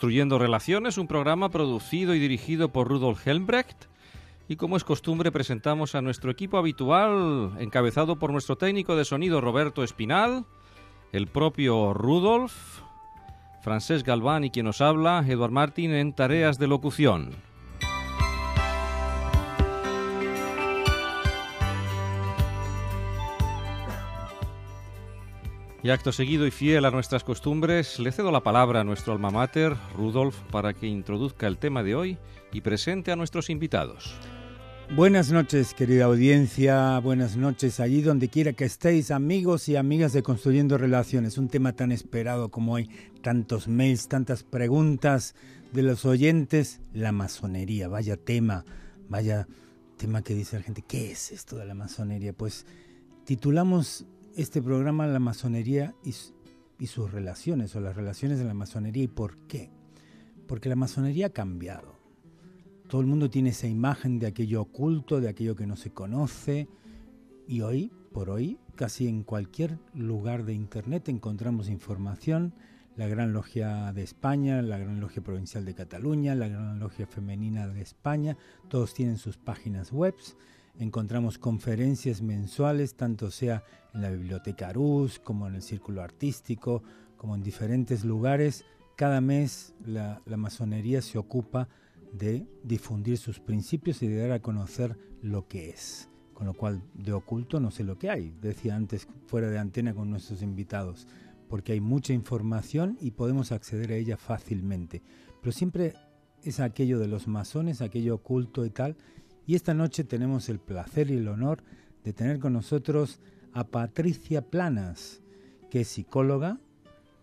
Construyendo Relaciones, un programa producido y dirigido por Rudolf Helmbrecht. Y como es costumbre, presentamos a nuestro equipo habitual, encabezado por nuestro técnico de sonido Roberto Espinal, el propio Rudolf, Francés Galván y quien nos habla, Eduard Martín en tareas de locución. Y acto seguido y fiel a nuestras costumbres, le cedo la palabra a nuestro alma mater, Rudolf, para que introduzca el tema de hoy y presente a nuestros invitados. Buenas noches, querida audiencia, buenas noches allí donde quiera que estéis, amigos y amigas de Construyendo Relaciones, un tema tan esperado como hoy, tantos mails, tantas preguntas de los oyentes, la masonería, vaya tema, vaya tema que dice la gente, ¿qué es esto de la masonería? Pues titulamos este programa La masonería y, sus relaciones, o las relaciones de la masonería y por qué. Porque la masonería ha cambiado. Todo el mundo tiene esa imagen de aquello oculto, de aquello que no se conoce, y hoy, por hoy, casi en cualquier lugar de Internet encontramos información. La Gran Logia de España, la Gran Logia Provincial de Cataluña, la Gran Logia Femenina de España, todos tienen sus páginas webs Encontramos conferencias mensuales, tanto sea en la Biblioteca Arús, como en el Círculo Artístico, como en diferentes lugares. Cada mes la, la masonería se ocupa de difundir sus principios y de dar a conocer lo que es. Con lo cual, de oculto no sé lo que hay, decía antes fuera de antena con nuestros invitados, porque hay mucha información y podemos acceder a ella fácilmente. Pero siempre es aquello de los masones, aquello oculto y tal, y esta noche tenemos el placer y el honor de tener con nosotros a Patricia Planas, que es psicóloga,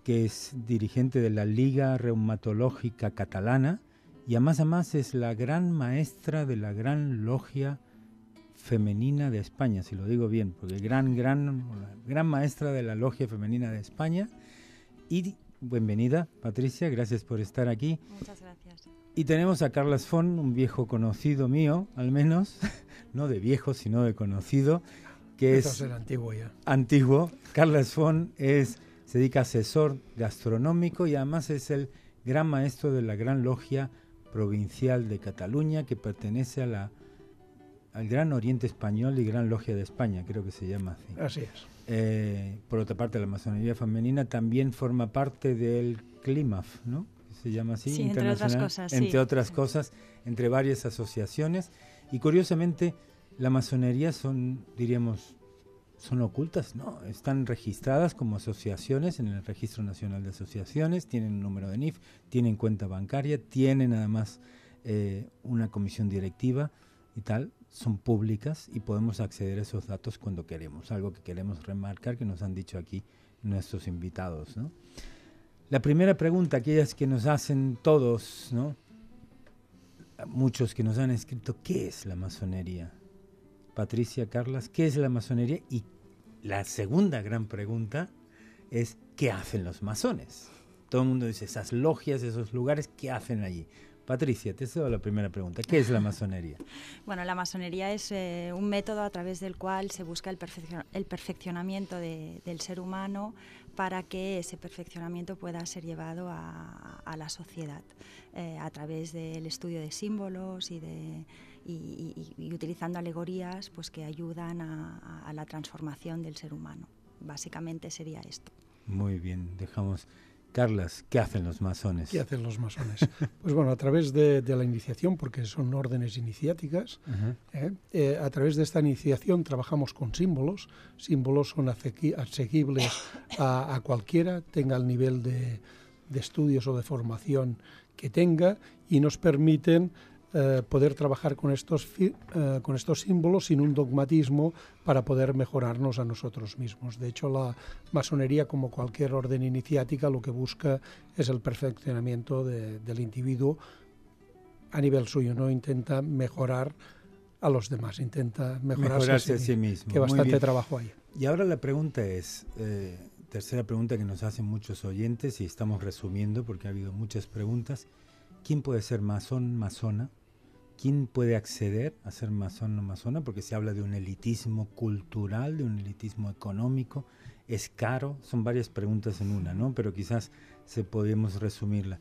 que es dirigente de la Liga Reumatológica Catalana y además, más es la gran maestra de la gran logia femenina de España, si lo digo bien, porque gran, gran, gran maestra de la logia femenina de España. Y bienvenida, Patricia, gracias por estar aquí. Muchas gracias. Y tenemos a Carlos Fon, un viejo conocido mío, al menos, no de viejo, sino de conocido, que es, el antiguo ya. Antiguo. Carlos Fon es, se dedica a asesor gastronómico y además es el gran maestro de la Gran Logia Provincial de Cataluña, que pertenece a la, al Gran Oriente Español y Gran Logia de España, creo que se llama así. Así es. Eh, por otra parte, la masonería femenina también forma parte del CLIMAF, ¿no? se llama así, internacional, entre otras cosas, entre otras cosas, entre varias asociaciones y curiosamente la masonería son, diríamos, son ocultas, no, están registradas como asociaciones en el Registro Nacional de Asociaciones, tienen un número de NIF, tienen cuenta bancaria, tienen además eh, una comisión directiva y tal, son públicas y podemos acceder a esos datos cuando queremos, algo que queremos remarcar que nos han dicho aquí nuestros invitados, ¿no? La primera pregunta, aquellas que nos hacen todos, ¿no? Muchos que nos han escrito, ¿qué es la masonería? Patricia, Carlas, ¿qué es la masonería? Y la segunda gran pregunta es, ¿qué hacen los masones? Todo el mundo dice, esas logias, esos lugares, ¿qué hacen allí? Patricia, te cedo la primera pregunta. ¿Qué es la masonería? Bueno, la masonería es eh, un método a través del cual se busca el, perfeccionamiento del ser humano para que ese perfeccionamiento pueda ser llevado a, la sociedad eh, a través del estudio de símbolos y, de, y, utilizando alegorías pues, que ayudan a, a la transformación del ser humano. Básicamente sería esto. Muy bien, dejamos Carlas, ¿qué hacen los masones? ¿Qué hacen los masones? pues bueno, a través de, la iniciación, porque son órdenes iniciáticas, ¿eh? Eh, a través de esta iniciación trabajamos con símbolos. Símbolos son asequibles a, cualquiera, tenga el nivel de estudios o de formación que tenga y nos permiten eh, poder trabajar con estos, eh, con estos símbolos sin un dogmatismo para poder mejorarnos a nosotros mismos. De hecho, la masonería, como cualquier orden iniciática, lo que busca es el perfeccionamiento del individuo a nivel suyo, no intenta mejorar a los demás, intenta mejorarse, a, sí, mismo. Que bastante trabajo hay. Y ahora la pregunta es, eh, tercera pregunta que nos hacen muchos oyentes y estamos resumiendo porque ha habido muchas preguntas, ¿quién puede ser masón, masona? quién puede acceder a ser masón o masona, porque se habla de un elitismo cultural, de un elitismo económico, es caro, son varias preguntas en una, ¿no? Pero quizás se podemos resumirla.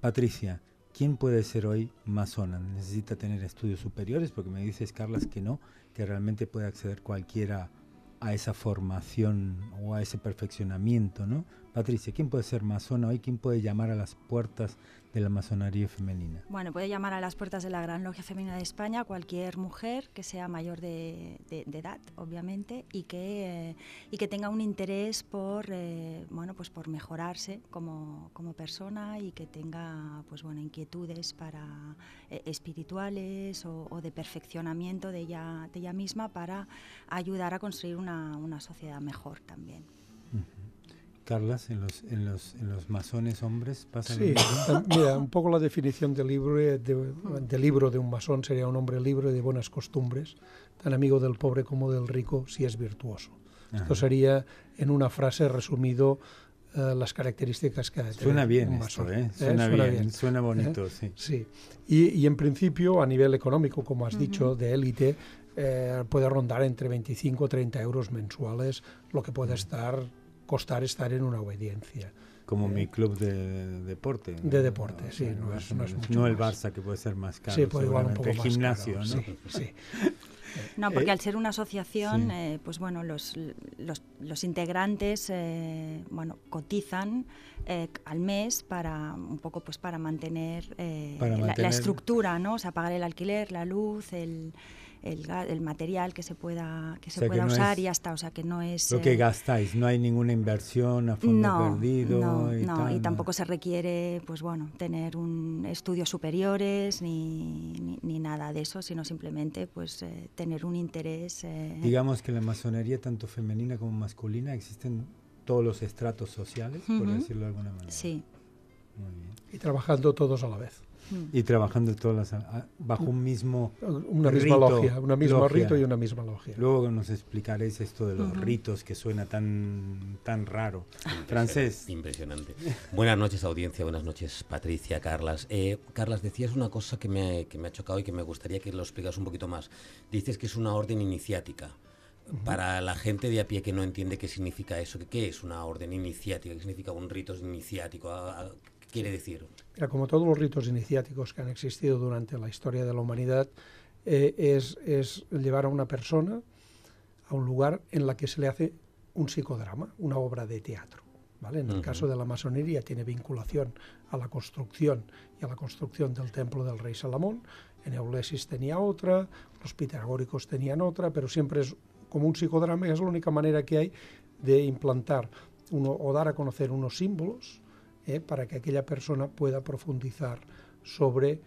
Patricia, ¿quién puede ser hoy masona? ¿Necesita tener estudios superiores? Porque me dices, Carlas, que no, que realmente puede acceder cualquiera a esa formación o a ese perfeccionamiento, ¿no? Patricia, ¿quién puede ser masona hoy? ¿Quién puede llamar a las puertas de la masonería femenina? Bueno, puede llamar a las puertas de la Gran Logia Femenina de España cualquier mujer que sea mayor de, edad, obviamente, y que, eh, y que tenga un interés por, eh, bueno, pues por mejorarse como, persona y que tenga pues, bueno, inquietudes para, eh, espirituales o, de perfeccionamiento de ella, de ella misma para ayudar a construir una sociedad mejor también. Carlas, en los, masones hombres pasa sí. Mira, un poco la definición de, de, libro de un masón sería un hombre libre de buenas costumbres, tan amigo del pobre como del rico, si es virtuoso. Esto sería, en una frase, resumido eh, las características que ha Suena bien Suena, bien, suena bonito, eh, sí. sí. Y, en principio, a nivel económico, como has dicho, de élite, eh, puede rondar entre 25 o 30 euros mensuales, lo que puede estar costar estar en una obediencia. Como eh, mi club de, deporte. De deporte, sí, ah, no, es, no el Barça, que puede ser más caro. Sí, puede un poco El gimnasio, ¿no? Sí, sí. No, porque eh, al ser una asociación, eh, pues bueno, los, los, integrantes, bueno, cotizan al mes para un poco, pues para mantener, La, estructura, ¿no? O sea, pagar el alquiler, la luz, el, el, material que se pueda, que usar y ya está. O sea, que no es... Lo que eh, gastáis, no hay ninguna inversión a fondo perdido. No, y, tampoco se requiere, pues bueno, tener un estudios superiores ni, ni, nada de eso, sino simplemente pues eh, tener un interés. Eh. Digamos que la masonería, tanto femenina como masculina, existen todos los estratos sociales, por decirlo de alguna manera. Sí. Muy bien. Y trabajando todos a la vez y trabajando todas bajo un mismo una misma logia, un mismo rito y una misma logia. Luego nos explicaréis esto de los ritos que suena tan tan raro. Francés. Impresionante. Buenas noches audiencia, buenas noches Patricia, Carlas. Eh, Carlas, decías una cosa que me, que me ha chocado y que me gustaría que lo explicas un poquito más. Dices que es una orden iniciática. Para la gente de a pie que no entiende qué significa eso, ¿qué es una orden iniciática? ¿Qué significa un rito iniciático? ¿A, quiere decir. como todos los ritos iniciáticos que han existido durante la historia de la humanidad, eh, es, llevar a una persona a un lugar en la que se le hace un psicodrama, una obra de teatro. ¿vale? En el caso de la masonería tiene vinculación a la construcción y a la construcción del templo del rey Salomón. En Eulesis tenía otra, los pitagóricos tenían otra, pero siempre es como un psicodrama, es la única manera que hay de implantar o dar a conocer unos símbolos ¿eh? para que aquella persona pueda profundizar sobre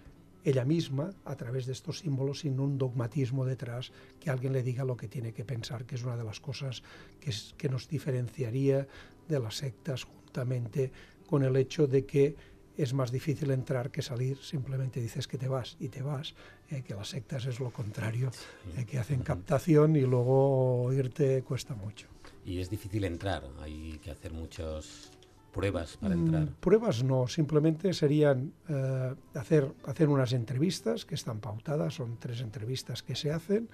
ella misma a través de estos símbolos sin un dogmatismo detrás que alguien le diga lo que tiene que pensar, que es una de las cosas que, que nos diferenciaría de las sectas juntamente con el hecho de que es más difícil entrar que salir, simplemente dices que te vas y te vas, ¿eh? que las sectas es lo contrario, ¿eh? que hacen captación y luego irte cuesta mucho. Y es difícil entrar, hay que hacer muchos pruebas para mm, entrar? Pruebas no, simplemente serían eh, hacer, hacer unas entrevistas que están pautadas, son tres entrevistas que se hacen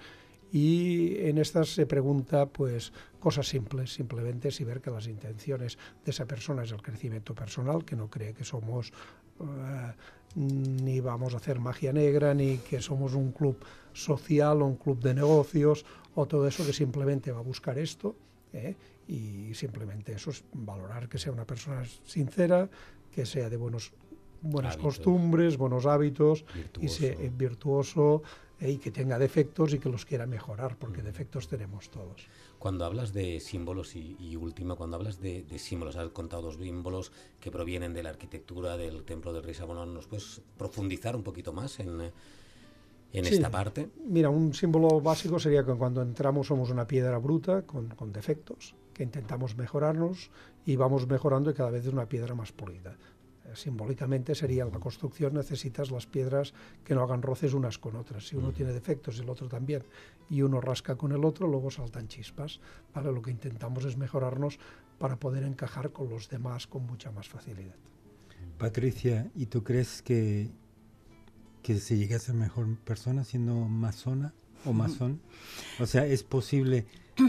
y en estas se pregunta pues cosas simples, simplemente si ver que las intenciones de esa persona es el crecimiento personal, que no cree que somos eh, ni vamos a hacer magia negra, ni que somos un club social o un club de negocios o todo eso que simplemente va a buscar esto. ¿eh? y simplemente eso es valorar que sea una persona sincera, que sea de buenos, buenas costumbres, buenos hábitos virtuoso. y sea eh, virtuoso eh, y que tenga defectos y que los quiera mejorar, porque mm. defectos tenemos todos. Cuando hablas de símbolos y, y último, cuando hablas de, símbolos, has contado dos símbolos que provienen de la arquitectura del templo del rey Sabonón, ¿nos puedes profundizar un poquito más en... en esta parte? Mira, un símbolo básico sería que cuando entramos somos una piedra bruta con, con defectos que intentamos mejorarnos y vamos mejorando y cada vez es una piedra más pulida. Eh, simbólicamente sería la construcción necesitas las piedras que no hagan roces unas con otras. Si uno tiene defectos, el otro también, y uno rasca con el otro, luego saltan chispas. ¿vale? Lo que intentamos es mejorarnos para poder encajar con los demás con mucha más facilidad. Patricia, ¿y tú crees que, que se llega a ser mejor persona siendo masona? o O sea, ¿es posible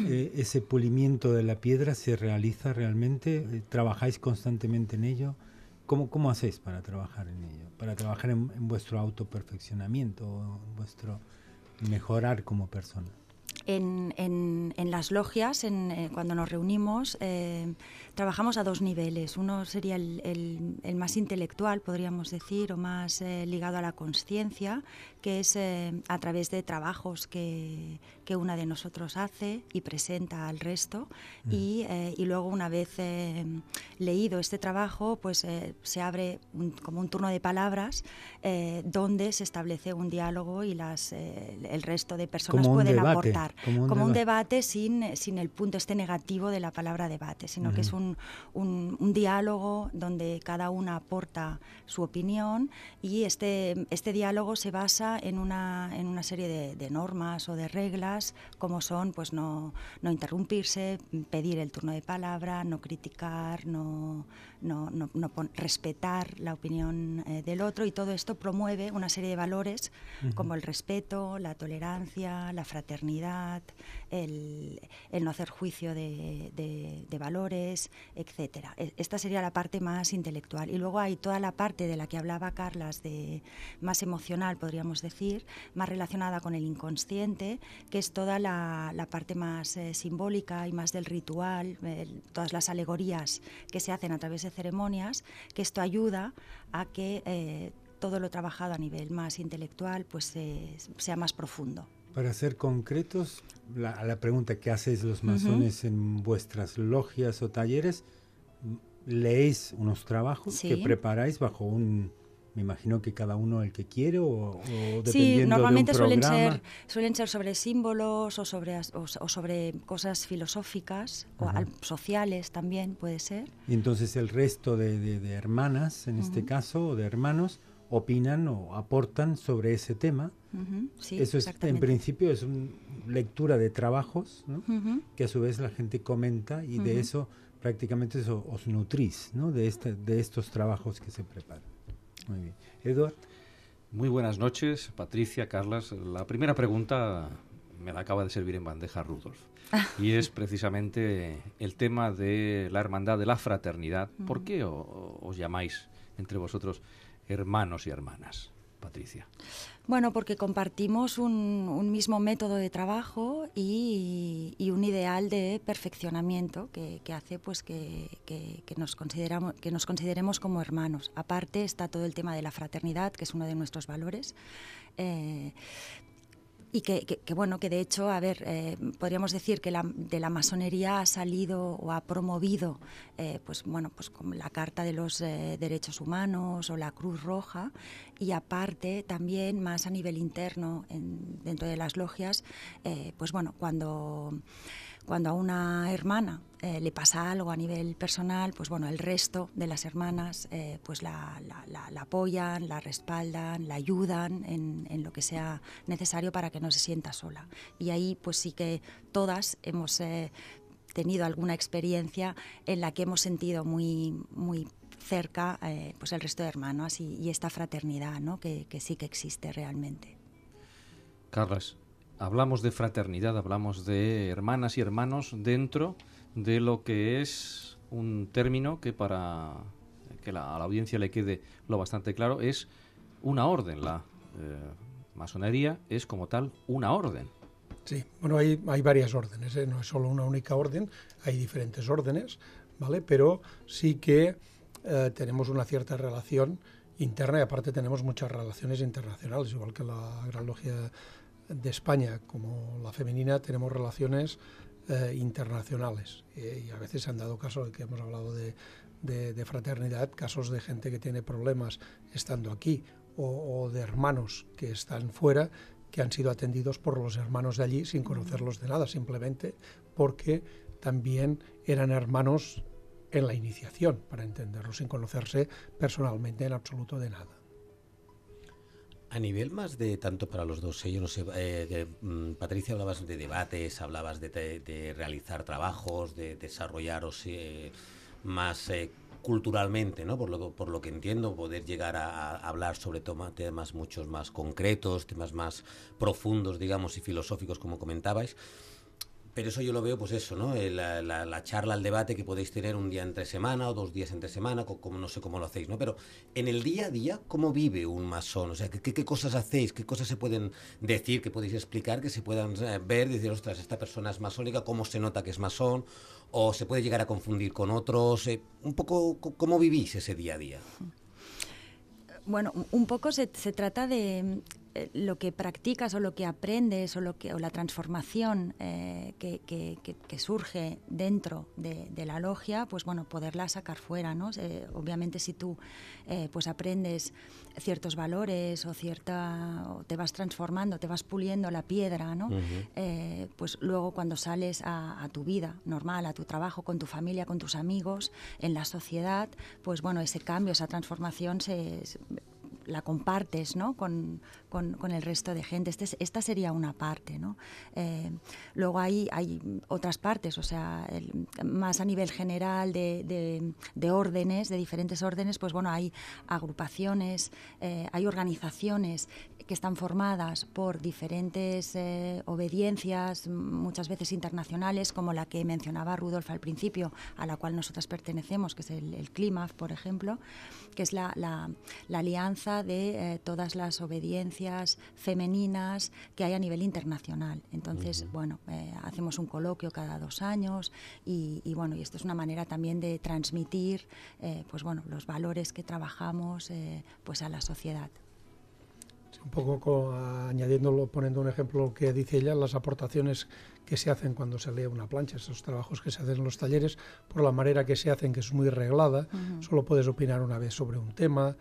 eh, ese pulimiento de la piedra? ¿Se realiza realmente? Eh, ¿Trabajáis constantemente en ello? ¿Cómo, hacéis para trabajar en ello? Para trabajar en, vuestro autoperfeccionamiento, en vuestro mejorar como persona en, las logias, en, eh, cuando nos reunimos, eh, trabajamos a dos niveles. Uno sería el, más intelectual, podríamos decir, o más eh, ligado a la conciencia, que es a través de trabajos que, una de nosotros hace y presenta al resto. Mm. Y, luego, una vez leído este trabajo, pues se abre como un turno de palabras donde se establece un diálogo y las, el resto de personas pueden aportar como un, debate sin, el punto este negativo de la palabra debate, sino que es un, diálogo donde cada una aporta su opinión y este, este diálogo se basa en una, en una serie de, normas o de reglas como son pues no, interrumpirse, pedir el turno de palabra, no criticar, no, respetar la opinión eh, del otro y todo esto promueve una serie de valores como el respeto, la tolerancia, la fraternidad, el, no hacer juicio de, valores, etcétera. E, esta sería la parte más intelectual. Y luego hay toda la parte de la que hablaba Carlas, de más emocional, podríamos decir, más relacionada con el inconsciente, que es toda la, parte más eh, simbólica y más del ritual, todas las alegorías que se hacen a través de ceremonias, que esto ayuda a que eh, todo lo trabajado a nivel más intelectual pues eh, sea más profundo. Para ser concretos, la, la pregunta que hacéis los masones en vuestras logias o talleres, leéis unos trabajos que preparáis bajo un me imagino que cada uno el que quiere o, dependiendo normalmente de un suelen ser suelen ser sobre símbolos o sobre cosas filosóficas o sociales también puede ser y entonces el resto de, hermanas en este caso o de hermanos opinan o aportan sobre ese tema. sí, Eso en principio es una lectura de trabajos que a su vez la gente comenta y de eso prácticamente eso, os nutrís de, este, de estos trabajos que se preparan. Muy bien. Eduard. Muy buenas noches, Patricia, Carlas. La primera pregunta me la acaba de servir en bandeja Rudolf. y es precisamente el tema de la hermandad, de la fraternidad. ¿Por qué os llamáis entre vosotros hermanos y hermanas? Patricia. Bueno, porque compartimos un, mismo método de trabajo y, un ideal de perfeccionamiento que, hace pues que, nos consideramos, que nos consideremos como hermanos. Aparte está todo el tema de la fraternidad, que es uno de nuestros valores. Eh, y que, que, bueno que de hecho a ver eh, podríamos decir que la, de la masonería ha salido o ha promovido eh, pues bueno pues como la carta de los eh, derechos humanos o la cruz roja y aparte también más a nivel interno dentro de las logias pues bueno cuando cuando a una hermana eh, le pasa algo a nivel personal, pues bueno, el resto de las hermanas eh, pues la, apoyan, la respaldan, la ayudan en, lo que sea necesario para que no se sienta sola. Y ahí pues sí que todas hemos eh, tenido alguna experiencia en la que hemos sentido muy, muy cerca pues el resto de hermanas y, esta fraternidad ¿no? que, que sí que existe realmente. Carlos hablamos de fraternidad, hablamos de hermanas y hermanos dentro de lo que es un término que para que la, a la audiencia le quede lo bastante claro es una orden. La eh, masonería es como tal una orden. Sí, bueno, hay, hay varias órdenes, ¿eh? no es solo una única orden, hay diferentes órdenes, ¿vale? Pero sí que eh, tenemos una cierta relación interna y aparte tenemos muchas relaciones internacionales, igual que la Gran Logia de España como la femenina tenemos relaciones eh, internacionales eh, y a veces se han dado casos que hemos hablado de, fraternidad, casos de gente que tiene problemas estando aquí o de hermanos que están fuera que han sido atendidos por los hermanos de allí sin conocerlos de nada, simplemente porque también eran hermanos en la iniciación, para entenderlo, sin conocerse personalmente en absoluto de nada. A nivel más de tanto para los dos, ¿eh? yo no sé, eh, mm, Patricia, hablabas de debates, hablabas de, realizar trabajos, de desarrollaros eh, más eh, culturalmente, ¿no? Por lo, por lo que entiendo, poder llegar a, hablar sobre temas muchos más concretos, temas más profundos, digamos, y filosóficos, como comentabais. Pero eso yo lo veo, pues eso, ¿no? Eh, la, charla, el debate que podéis tener un día entre semana o dos días entre semana, como, no sé cómo lo hacéis, ¿no? Pero en el día a día, ¿cómo vive un masón? O sea, ¿qué, cosas hacéis? ¿Qué cosas se pueden decir, que podéis explicar, que se puedan eh, ver, decir, ostras, esta persona es masónica, cómo se nota que es masón? ¿O se puede llegar a confundir con otros? Eh, un poco, ¿cómo vivís ese día a día? Bueno, un poco se trata de eh, lo que practicas o lo que aprendes o, lo que, o la transformación eh, que, surge dentro de, la logia, pues bueno, poderla sacar fuera, ¿no? Eh, obviamente si tú pues aprendes ciertos valores o cierta te vas transformando, te vas puliendo la piedra, ¿no? pues luego cuando sales a, tu vida normal, a tu trabajo, con tu familia, con tus amigos, en la sociedad, pues bueno, ese cambio, esa transformación se la compartes ¿no? con, con, con el resto de gente. Este esta sería una parte, ¿no? Eh, luego hay, hay otras partes, o sea, más a nivel general de, de, órdenes, de diferentes órdenes, pues bueno, hay agrupaciones, eh, hay organizaciones que están formadas por diferentes eh, obediencias, muchas veces internacionales, como la que mencionaba Rudolf al principio, a la cual nosotras pertenecemos, que es el, el CLIMAF, por ejemplo, que es la, la alianza de todas las obediencias femeninas que hay a nivel internacional. Entonces, bueno, eh, hacemos un coloquio cada dos años y, bueno, y esto es una manera también de transmitir, eh, pues bueno, los valores que trabajamos, eh, pues a la sociedad. un poco añadiendo añadiéndolo, poniendo un ejemplo que dice ella, las aportaciones que se hacen cuando se lee una plancha, esos trabajos que se hacen en los talleres, por la manera que se hacen, que es muy reglada, solo puedes opinar una vez sobre un tema,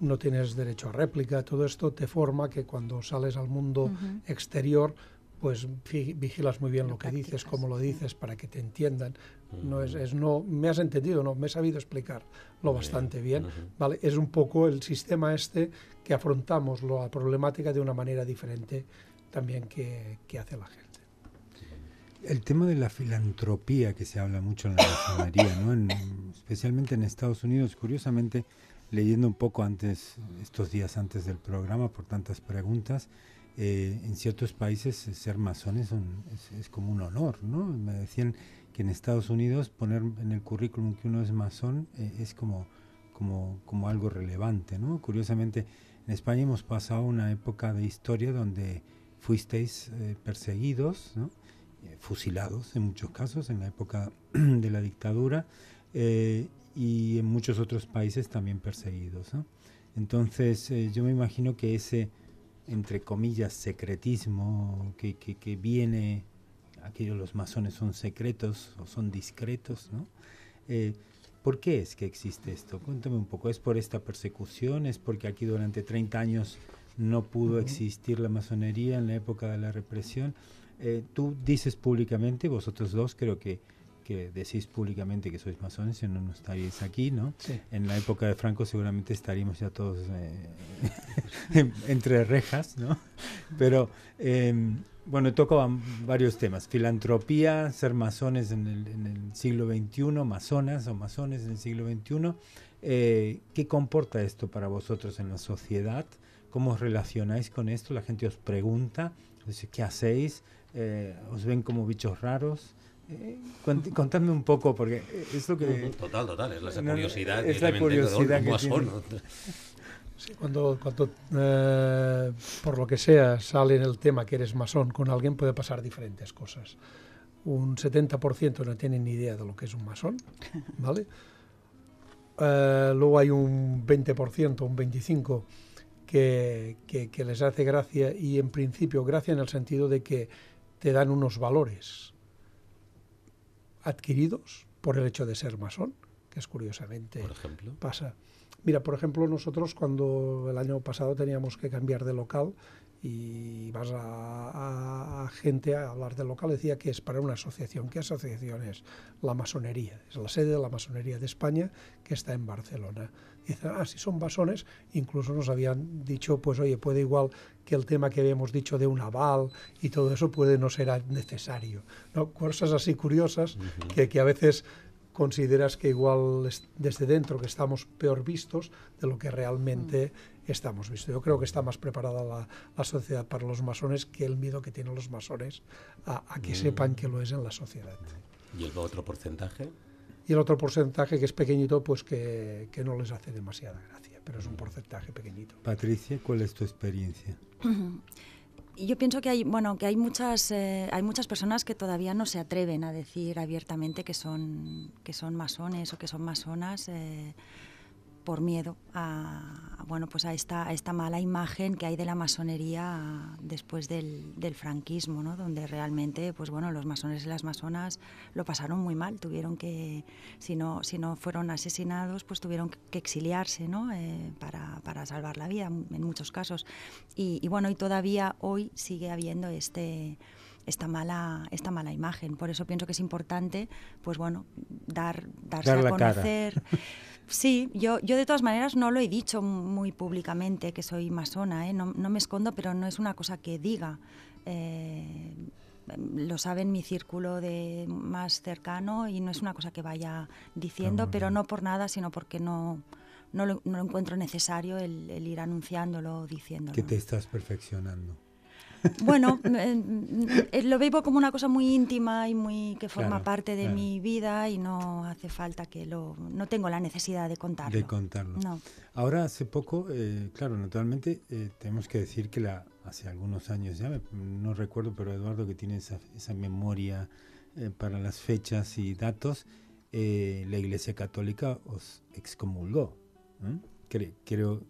no tienes derecho a réplica, todo esto te forma que cuando sales al mundo exterior, pues vigilas muy bien lo, que dices, cómo lo dices, para que te entiendan. No es, no, me has entendido, no, me he sabido explicar lo bastante bien. Vale, es un poco el sistema este que afrontamos la problemática de una manera diferente también que, que hace la gente. El tema de la filantropía que se habla mucho en la masonería, ¿no? especialmente en Estados Unidos, curiosamente leyendo un poco antes, estos días antes del programa, por tantas preguntas, eh, en ciertos países eh, ser masón es, como un honor, ¿no? Me decían que en Estados Unidos poner en el currículum que uno es masón eh, es como, como, como algo relevante, ¿no? Curiosamente, en España hemos pasado una época de historia donde fuisteis perseguidos, ¿no? fusilados en muchos casos en la época de la dictadura y en muchos otros países también perseguidos. Entonces eh, yo me imagino que ese, entre comillas, secretismo que, que, viene, aquellos los masones son secretos o son discretos, ¿no? Eh, ¿Por qué es que existe esto? Cuéntame un poco, ¿es por esta persecución? ¿Es porque aquí durante 30 años no pudo existir la masonería en la época de la represión? Eh, tú dices públicamente, vosotros dos creo que que decís públicamente que sois masones, si no, no estaríais aquí, ¿no? En la época de Franco seguramente estaríamos ya todos eh, entre rejas, ¿no? Pero, em, bueno, toco varios temas. Filantropía, ser masones en el, siglo XXI, masonas o masones en el siglo XXI. Eh, ¿Qué comporta esto para vosotros en la sociedad? ¿Cómo os relacionáis con esto? La gente os pregunta, ¿qué hacéis? Eh, ¿Os ven como bichos raros? un poco, porque eh, que... Total, total, es la curiosidad, es la cuando, cuando eh, por lo que sea sale en el tema que eres masón, con alguien puede pasar diferentes cosas. Un 70% no tienen ni idea de lo que es un masón, ¿vale? Eh, luego hay un 20%, un 25% que, que les hace gracia y en principio gracia en el sentido de que te dan unos valores adquiridos por el hecho de ser masón, que es curiosamente ejemplo. pasa. Mira, por ejemplo, nosotros cuando el año pasado teníamos que cambiar de local y vas a, gente a hablar del local, decía que es para una asociación. ¿Qué asociación es? La masonería. Es la sede de la masonería de España que está en Barcelona. Y dicen, ah, si son basones, incluso nos habían dicho, pues oye, puede igual que el tema que habíamos dicho de un aval y todo eso puede no ser necesario. ¿no? Cosas así curiosas que, a veces consideras que igual desde dentro que estamos peor vistos de lo que realmente mm. estamos vistos. Yo creo que está más preparada la, sociedad para los masones que el miedo que tienen los masones a, que mm. sepan que lo es en la sociedad. ¿Y el otro porcentaje? y el otro porcentaje que es pequeñito, pues que, que, no les hace demasiada gracia, pero es un porcentaje pequeñito. Patricia, ¿cuál es tu experiencia? Yo pienso que hay, bueno, que hay muchas, eh, hay muchas personas que todavía no se atreven a decir abiertamente que son, que son masones o que son masonas. Eh, por miedo a bueno pues a esta, a esta mala imagen que hay de la masonería después del, del franquismo, ¿no? donde realmente pues bueno los masones y las masonas lo pasaron muy mal, tuvieron que si no si no fueron asesinados pues tuvieron que exiliarse ¿no? Eh, para, para, salvar la vida en muchos casos y, bueno y todavía hoy sigue habiendo este esta mala, esta mala imagen. Por eso pienso que es importante, pues bueno, dar, darse a conocer. Sí, yo, yo de todas maneras no lo he dicho muy públicamente que soy masona, ¿eh? no, no, me escondo, pero no es una cosa que diga. Eh, lo sabe en mi círculo de más cercano y no es una cosa que vaya diciendo, pero no por nada, sino porque no, lo, encuentro necesario el, ir anunciándolo, o diciéndolo. Que te estás perfeccionando. Bueno, eh, lo vivo como una cosa muy íntima y muy que forma parte de mi vida y no hace falta que lo... No tengo la necesidad de contarlo. De contarlo. No. Ahora, hace poco, eh, claro, naturalmente eh, tenemos que decir que la, hace algunos años ya, no recuerdo, pero Eduardo que tiene esa, memoria para las fechas y datos, la Iglesia Católica os excomulgó. Creo, creo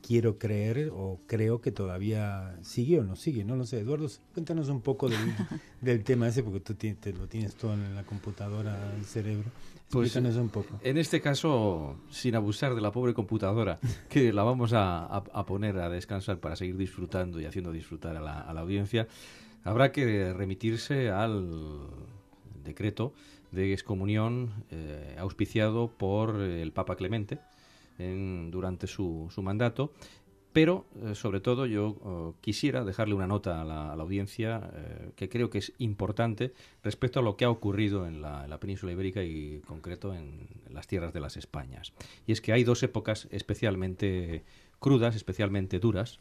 quiero creer o creo que todavía sigue o no sigue, no lo sé. Eduardo, cuéntanos un poco del, tema ese, porque tú te, lo tienes todo en la computadora, el cerebro. Pues, cuéntanos un poco. En este caso, sin abusar de la pobre computadora, que la vamos a, poner a descansar para seguir disfrutando y haciendo disfrutar a la, audiencia, habrá que remitirse al decreto de excomunión eh, auspiciado por el Papa Clemente durante su, su, mandato. Pero, eh, sobre todo, yo eh, quisiera dejarle una nota a la, audiencia eh, que creo que es importante respecto a lo que ha ocurrido en la, península ibérica y, concreto, en, las tierras de las Españas. Y es que hay dos épocas especialmente crudas, especialmente duras,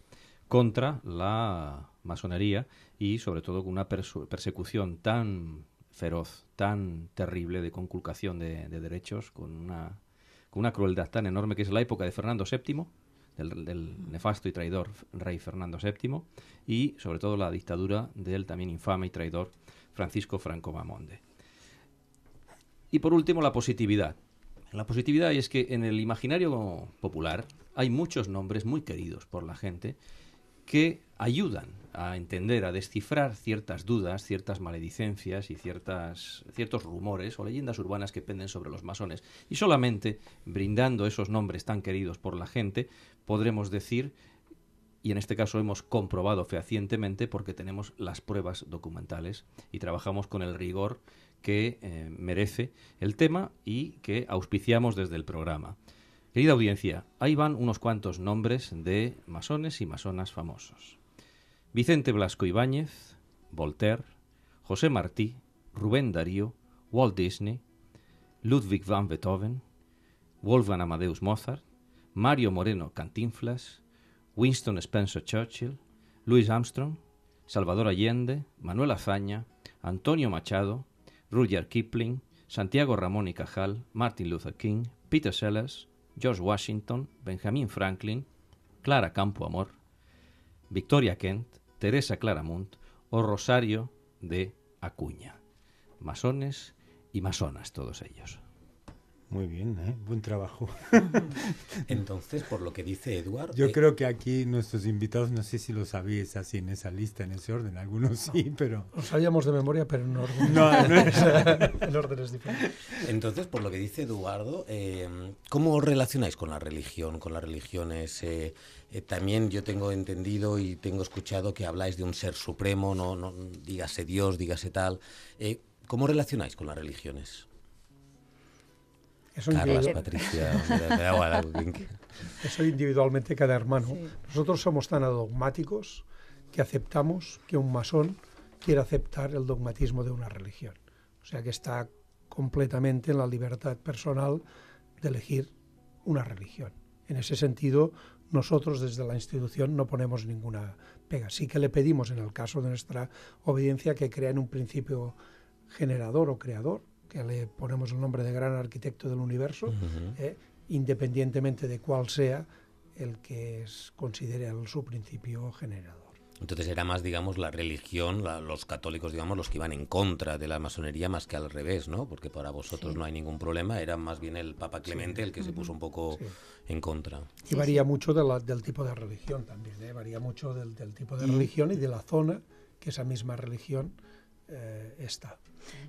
contra la masonería y, sobre todo, con una persecución tan feroz, tan terrible de conculcación de derechos, con una con una crueldad tan enorme que es la época de Fernando VII, del, nefasto y traidor rey Fernando VII, y sobre todo la dictadura del también infame y traidor Francisco Franco Mamonde. Y por último, la positividad. La positividad es que en el imaginario popular hay muchos nombres muy queridos por la gente que ayudan a entender, a descifrar ciertas dudas, ciertas maledicencias y ciertas, ciertos rumores o leyendas urbanas que penden sobre los masones. Y solamente brindando esos nombres tan queridos por la gente podremos decir, y en este caso hemos comprobado fehacientemente porque tenemos las pruebas documentales y trabajamos con el rigor que eh, merece el tema y que auspiciamos desde el programa. Querida audiencia, ahí van unos cuantos nombres de masones y masonas famosos. Vicente Blasco Ibáñez, Voltaire, José Martí, Rubén Darío, Walt Disney, Ludwig van Beethoven, Wolfgang Amadeus Mozart, Mario Moreno Cantinflas, Winston Spencer Churchill, Louis Armstrong, Salvador Allende, Manuel Azaña, Antonio Machado, Rudyard Kipling, Santiago Ramón y Cajal, Martin Luther King, Peter Sellers, George Washington, Benjamin Franklin, Clara Campo Amor, Victoria Kent, Teresa Claramunt o Rosario de Acuña. Masones y masonas todos ellos. Muy bien, ¿eh? buen trabajo. Entonces, por lo que dice Eduardo... Yo eh, creo que aquí nuestros invitados, no sé si lo sabíais así en esa lista, en ese orden, algunos sí, pero... Lo sabíamos de memoria, pero en orden. No, no el orden es diferente. Entonces, por lo que dice Eduardo, em, ¿cómo os relacionáis con la religión, con las religiones? Eh, también yo tengo entendido y tengo escuchado que habláis de un ser supremo, no, no dígase Dios, dígase tal. ¿Cómo relacionáis con las religiones? Eso Patricia, Eso individualmente cada hermano. Nosotros somos tan adogmáticos que aceptamos que un masón quiera aceptar el dogmatismo de una religión. O sea que está completamente en la libertad personal de elegir una religión. En ese sentido, nosotros desde la institución no ponemos ninguna pega. Sí que le pedimos, en el caso de nuestra obediencia, que crea en un principio generador o creador, que le ponemos el nombre de gran arquitecto del universo, eh, independientemente de cuál sea el que considere el, su principio generador. Entonces era más, digamos, la religión, los católicos, digamos, los que iban en contra de la masonería más que al revés, ¿no? Porque para vosotros no hay ningún problema, era más bien el Papa Clemente el que se puso un poco en contra. Y varía mucho del tipo de religión también, ¿eh? varía mucho del, tipo de religión y de la zona que esa misma religión eh, está.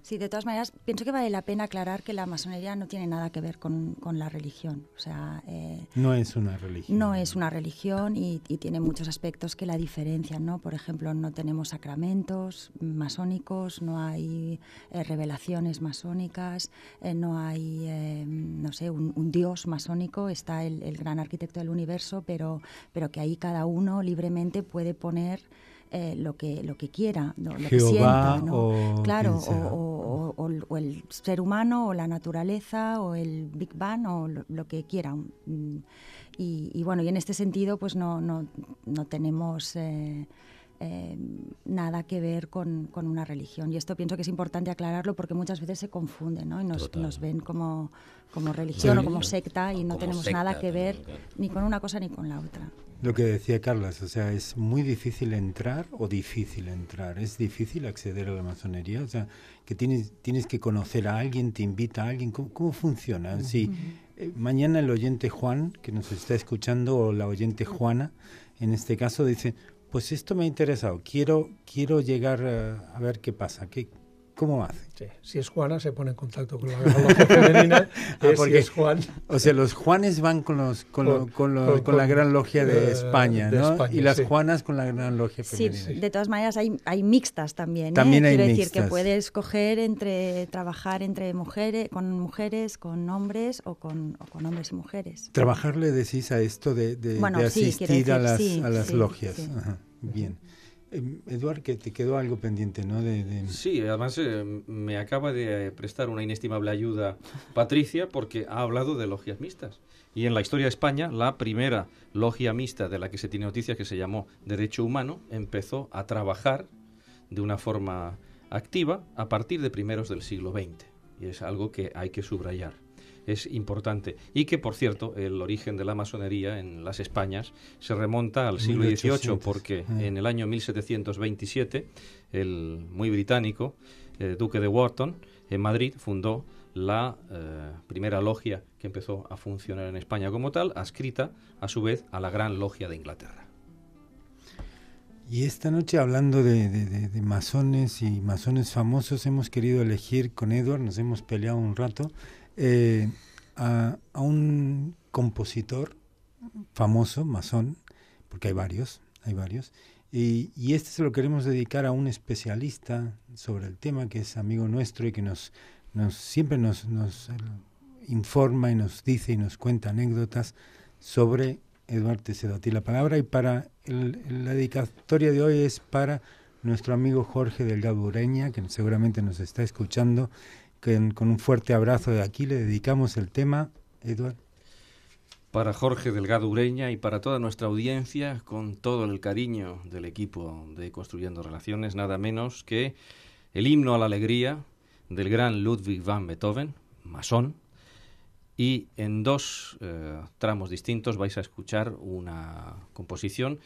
Sí, de todas maneras, pienso que vale la pena aclarar que la masonería no tiene nada que ver con, con la religión. O sea, eh, no es una religión. No es una religión y, tiene muchos aspectos que la diferencian, ¿no? Por ejemplo, no tenemos sacramentos masónicos, no hay eh, revelaciones masónicas, no hay, em, no sé, un, dios masónico, está el, el, gran arquitecto del universo, pero, pero que ahí cada uno libremente puede poner eh, lo, que, lo que quiera, lo, que sienta, claro, o, el ser humano, o la naturaleza, o el Big Bang, o lo, que quiera. Mm, y, bueno, y en este sentido, pues no, tenemos... Eh, eh, nada que ver con, una religión. Y esto pienso que es importante aclararlo porque muchas veces se confunden ¿no? y nos, ven como, religión o como secta y ah, no tenemos nada que ver ni con una cosa ni con la otra. Lo que decía Carlos, o sea, es muy difícil entrar o difícil entrar. Es difícil acceder a la masonería, o sea, que tienes, tienes que conocer a alguien, te invita a alguien. ¿Cómo, funciona? Si eh, mañana el oyente Juan, que nos está escuchando, o la oyente Juana, en este caso, dice, pues esto me ha interesado, quiero, quiero llegar a, a ver qué pasa, qué, ¿Cómo hace? Si es Juana, se pone en contacto con la gran logia femenina. ah, es Juan. O sea, los Juanes van con, los, con, la gran logia de eh, España, ¿no? y las Juanas con la gran logia femenina. Sí, de todas maneras, hay, mixtas también. ¿eh? También ¿eh? Quiero decir que puedes escoger entre trabajar entre mujeres, con mujeres, con hombres o con, hombres y mujeres. Trabajarle, decís a esto de, de asistir a las, a las logias. bien. Em, Eduard, que te quedó algo pendiente, ¿no? Sí, además eh, me acaba de prestar una inestimable ayuda Patricia porque ha hablado de logias mixtas. Y en la historia de España, la primera logia mixta de la que se tiene noticia, que se llamó Derecho Humano, empezó a trabajar de una forma activa a partir de primeros del siglo XX. Y es algo que hay que subrayar es importante. Y que, por cierto, el origen de la masonería en las Españas se remonta al siglo XVIII, porque eh. en el año 1727 el muy británico eh, duque de Wharton en Madrid fundó la eh, primera logia que empezó a funcionar en España como tal, adscrita a su vez a la Gran Logia de Inglaterra. Y esta noche hablando de masones y masones famosos, hemos querido elegir con Edward, nos hemos peleado un rato, eh, a, un compositor famoso, masón, porque hay varios, hay varios, y, y, este se lo queremos dedicar a un especialista sobre el tema que es amigo nuestro y que nos, nos siempre nos, nos informa y nos dice y nos cuenta anécdotas sobre Eduardo Tecedo. la palabra y para la dedicatoria de hoy es para nuestro amigo Jorge Delgado Ureña, que seguramente nos está escuchando con un fuerte abrazo de aquí le dedicamos el tema, Eduardo. Para Jorge Delgado Ureña y para toda nuestra audiencia, con todo el cariño del equipo de Construyendo Relaciones, nada menos que el himno a la alegría del gran Ludwig van Beethoven, masón, y en dos eh, tramos distintos vais a escuchar una composición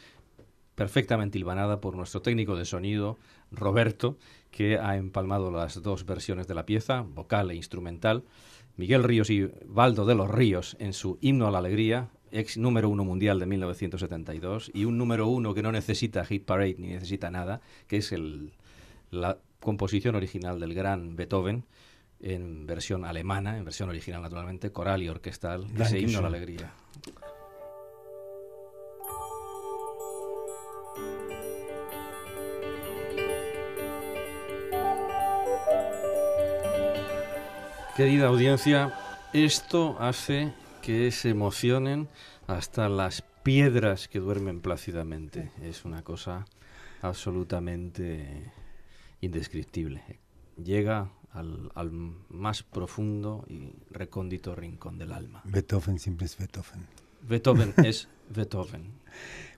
perfectamente hilvanada por nuestro técnico de sonido, Roberto, que ha empalmado las dos versiones de la pieza, vocal e instrumental. Miguel Ríos y Baldo de los Ríos en su Himno a la Alegría, ex número uno mundial de 1972, y un número uno que no necesita hit parade ni necesita nada, que es el, la composición original del gran Beethoven, en versión alemana, en versión original naturalmente, coral y orquestal, ese Himno a la Alegría. Querida audiencia, esto hace que se emocionen hasta las piedras que duermen plácidamente. Es una cosa absolutamente indescriptible. Llega al, más profundo y recóndito rincón del alma. Beethoven siempre es Beethoven. Beethoven es Beethoven.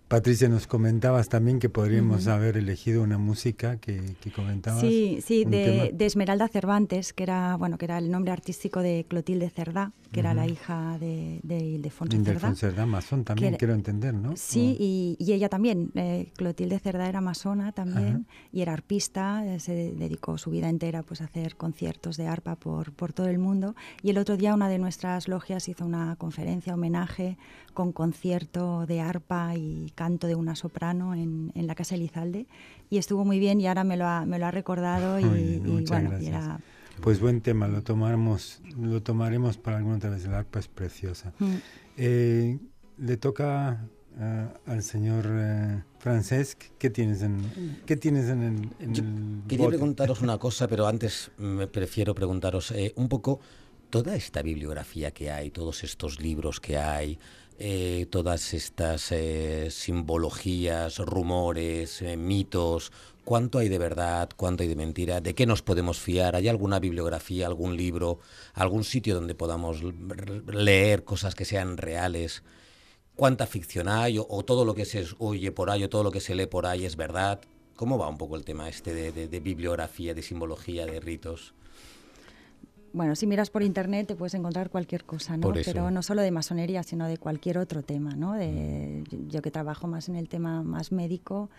Patricia, nos comentabas también que podríamos haber elegido una música que, comentabas. Sí, sí, de, de, Esmeralda Cervantes, que era, bueno, que era el nombre artístico de Clotilde Cerdá que era la hija de, de Ildefonso Cerdá, Ildefonso Cerda, masón también, quiero entender, ¿no? Sí, y, ella también. Eh, Clotilde Cerdá era masona también y era arpista. Eh, se dedicó su vida entera pues, a hacer conciertos de arpa por, por todo el mundo. Y el otro día una de nuestras logias hizo una conferencia, homenaje, con concierto de arpa y canto de una soprano en, en la Casa Elizalde. Y estuvo muy bien y ahora me lo ha, me lo ha recordado y, bueno, era pues buen tema, lo tomaremos, lo tomaremos para alguna otra vez. El arpa es preciosa. Mm. Eh, le toca eh, al señor eh, Francesc. ¿Qué tienes en, qué tienes en, el, Quería preguntaros una cosa, pero antes me prefiero preguntaros un poco toda esta bibliografía que hay, todos estos libros que hay, eh, todas estas eh, simbologías, rumores, eh, mitos, cuánto hay de verdad, cuánto hay de mentira, de qué nos podemos fiar, hay alguna bibliografía, algún libro, algún sitio donde podamos leer cosas que sean reales, cuánta ficción hay o, todo lo que se oye por ahí o todo lo que se lee por ahí es verdad. ¿Cómo va un poco el tema este de bibliografía, de simbología, de ritos? bueno, si miras por internet te puedes encontrar cualquier cosa, ¿no? Pero no solo de masonería, sino de cualquier otro tema, ¿no? De, mm. Yo que trabajo más en el tema más médico,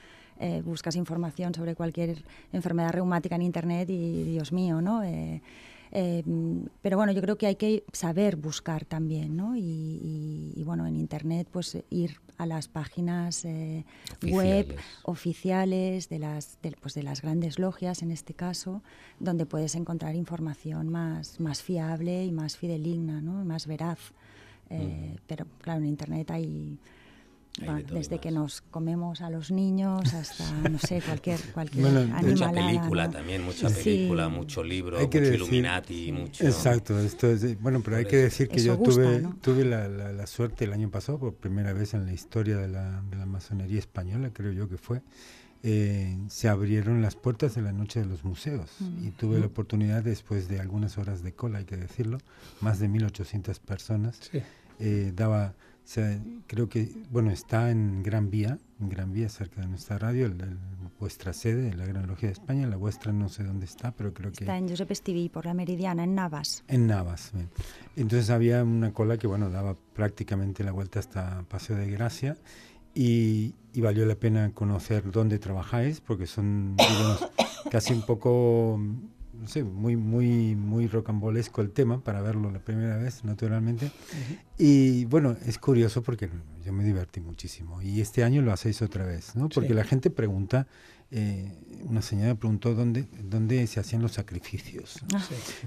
eh, buscas información sobre cualquier enfermedad reumática en internet y Dios mío, ¿no? Eh, Em, pero bueno, yo creo que hay que saber buscar también, ¿no? Y, bueno, en Internet, pues eh, ir a las páginas eh, web oficiales de las, pues, de las grandes logias, en este caso, donde puedes encontrar información más, más fiable y más fideligna, ¿no? Más veraz. Eh, mm. Pero claro, en Internet hay desde que nos comemos a los niños hasta, no sé, cualquier, cualquier bueno, animalada, Mucha película también, mucha película, mucho libro, mucho Illuminati, mucho... Exacto, esto es, eh, bueno, pero hay que decir que yo tuve, tuve la, la, suerte el año pasado, por primera vez en la historia de la, de la masonería española, creo yo que fue, eh, se abrieron las puertas en la noche de los museos mm. y tuve la oportunidad, después de algunas horas de cola, hay que decirlo, más de 1.800 personas, eh, daba creo que, bueno, está en Gran Vía, en Gran Vía, cerca de nuestra radio, vuestra sede, la Gran Logia de España, la vuestra no sé dónde está, pero creo que... Está en Josep Estiví, por la Meridiana, en Navas. En Navas, bien. Entonces había una cola que, bueno, daba prácticamente la vuelta hasta Paseo de Gracia y, y valió la pena conocer dónde trabajáis, porque son, digamos, casi un poco no sé, muy, muy, muy rocambolesco el tema para verlo la primera vez, naturalmente. Y bueno, es curioso porque yo me divertí muchísimo. Y este año lo hacéis otra vez, ¿no? Porque la gente pregunta, eh, una señora preguntó dónde, dónde se hacían los sacrificios. Ah.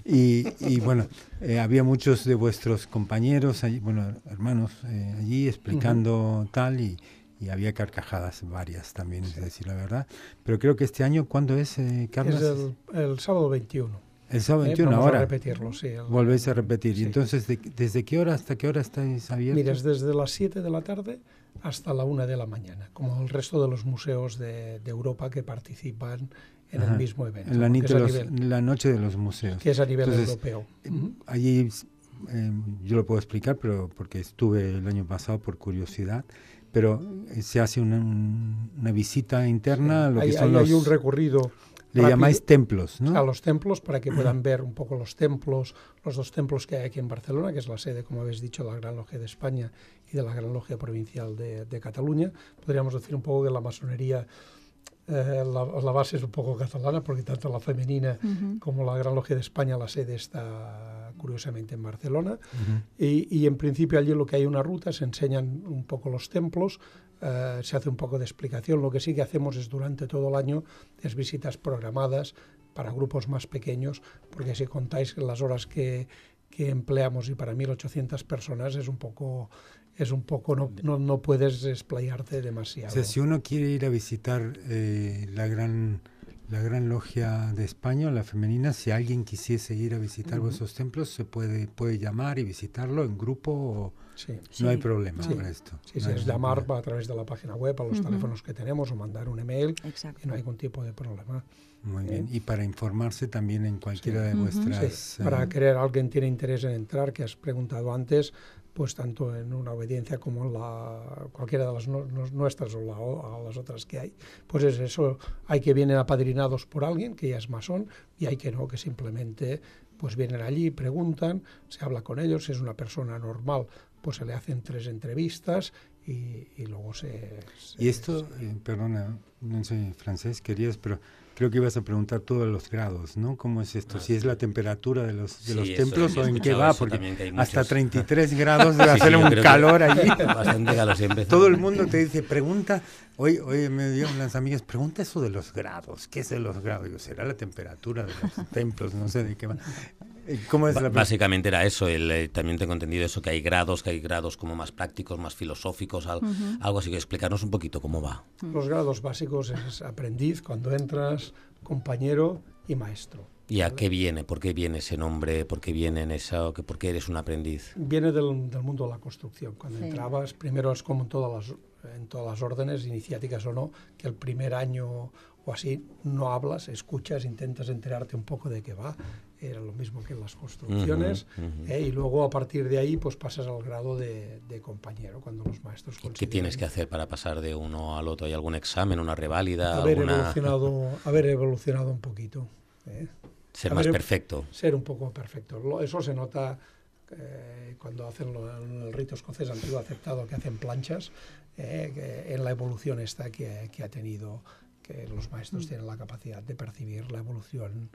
Y, bueno, eh, había muchos de vuestros compañeros, bueno, hermanos, eh, allí explicando tal y y había carcajadas varias también, es decir, la verdad. Pero creo que este año, ¿cuándo es, eh, Carlos? Es el, sábado 21. El sábado 21, eh, ahora? vamos ahora. A repetirlo, sí. Volvéis a repetir. ¿Y entonces desde qué hora hasta qué hora estáis abiertos? Mira, desde las 7 de la tarde hasta la 1 de la mañana, como el resto de los museos de, Europa que participan en el mismo evento. La, la, noche de los museos. Que es a nivel europeo. Eh, Allí yo lo puedo explicar, pero porque estuve el año pasado por curiosidad pero eh, se hace una, una visita interna. hay, un recorrido. Le llamáis templos, ¿no? A los templos para que puedan ver un poco los templos, los dos templos que hay aquí en Barcelona, que es la sede, como habéis dicho, de la Gran Logia de España y de la Gran Logia Provincial de, Cataluña. Podríamos decir un poco que la masonería eh, la, base es un poco catalana, porque tanto la femenina como la Gran Logia de España, la sede está curiosamente en Barcelona, y, en principio allí lo que hay una ruta, se enseñan un poco los templos, eh, se hace un poco de explicación, lo que sí que hacemos es durante todo el año, es visitas programadas para grupos más pequeños, porque si contáis las horas que, empleamos y para 1.800 personas es un poco es un poco, no, no, puedes explayarte demasiado. si uno quiere ir a visitar eh, la gran la Gran Logia de España, la femenina. Si alguien quisiese ir a visitar vuestros templos, se puede, puede llamar y visitarlo en grupo. No hay problema sí. para esto. No es llamar a través de la página web, a los teléfonos que tenemos o mandar un email. no hay ningún tipo de problema. Muy bien. Eh, y para informarse también en cualquiera de vuestras. Para querer, eh, alguien tiene interés en entrar, que has preguntado antes, pues tanto en una obediencia como en la, cualquiera de las nuestras o, las otras que hay. Pues es eso, hay que vienen apadrinados por alguien que ya es masón y hay que no, que simplemente pues vienen allí, preguntan, se habla con ellos, es una persona normal, pues se le hacen tres entrevistas y, luego se, y esto, eh, perdona, no soy francés, querías, pero Creo que ibas a preguntar todos los grados, ¿no? ¿Cómo es esto? Ah, ¿Si es la temperatura de los, de los templos o en qué va? Porque hasta 33 grados de hacer un calor allí. siempre. Todo el mundo te dice, pregunta, hoy, hoy me dieron las amigas, pregunta eso de los grados. ¿Qué es de los grados? será la temperatura de los templos, no sé de qué va. Eh, ¿Cómo es la Básicamente era eso, el, eh, también tengo entendido eso, que hay grados, que hay grados como más prácticos, más filosóficos, algo, algo así que explicarnos un poquito cómo va. Mm. Los grados básicos es aprendiz cuando entras, compañero y maestro. ¿Y a qué viene? ¿Por qué viene ese nombre? ¿Por qué viene en eso? ¿Por qué eres un aprendiz? Viene del, mundo de la construcción. Cuando entrabas, primero es como en todas las, en todas las órdenes, iniciáticas o no, que el primer año o así no hablas, escuchas, intentas enterarte un poco de qué va era lo mismo que en las construcciones, eh, y luego a partir de ahí pues pasas al grado de, compañero, cuando los maestros... ¿Qué tienes que hacer para pasar de uno al otro? ¿Hay algún examen, una reválida? Haber, evolucionado, evolucionado un poquito. Eh. Ser más perfecto. Ser un poco perfecto. eso se nota eh, cuando hacen el rito escocés antiguo aceptado, que hacen planchas, en la evolución esta que, que ha tenido, que los maestros mm. tienen la capacidad de percibir la evolución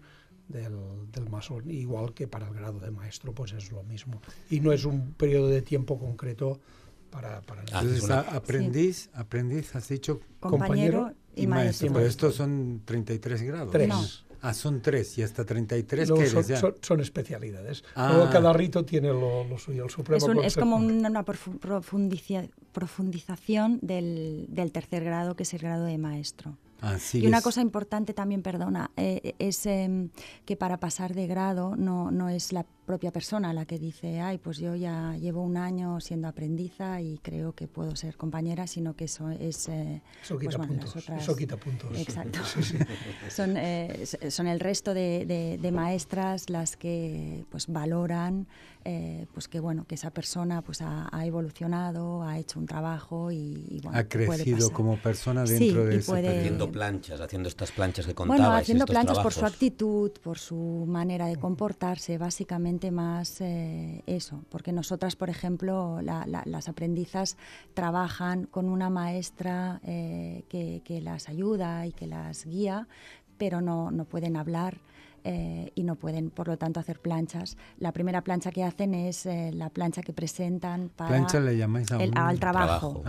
del, del masón, igual que para el grado de maestro, pues es lo mismo. Y no es un periodo de tiempo concreto para... para maestro aprendiz, aprendiz, has dicho compañero, y, maestro. estos son 33 grados. Tres. Ah, son tres y hasta 33 son, especialidades. Ah. Luego cada rito tiene lo, suyo, el supremo. Es, como una, una profundización del, del tercer grado, que es el grado de maestro y una cosa importante también, perdona, eh, es em, que para pasar de grado no, no es la propia persona la que dice, ay, pues yo ya llevo un año siendo aprendiza y creo que puedo ser compañera, sino que eso es... Eh, eso, quita pues puntos, eso quita puntos. Exacto. son, eh, son el resto de, de, maestras las que pues valoran eh, pues que bueno que esa persona pues ha, evolucionado, ha hecho un trabajo y, bueno, ha crecido como persona dentro de puede, haciendo planchas, haciendo estas planchas que contabas. Bueno, haciendo planchas por su actitud, por su manera de mm. comportarse, básicamente más eh, eso, porque nosotras, por ejemplo, las aprendizas trabajan con una maestra eh, que, que, las ayuda y que las guía, pero no, no pueden hablar. Eh, y no pueden, por lo tanto, hacer planchas. La primera plancha que hacen es la plancha que presentan para... Plancha le llamáis al trabajo.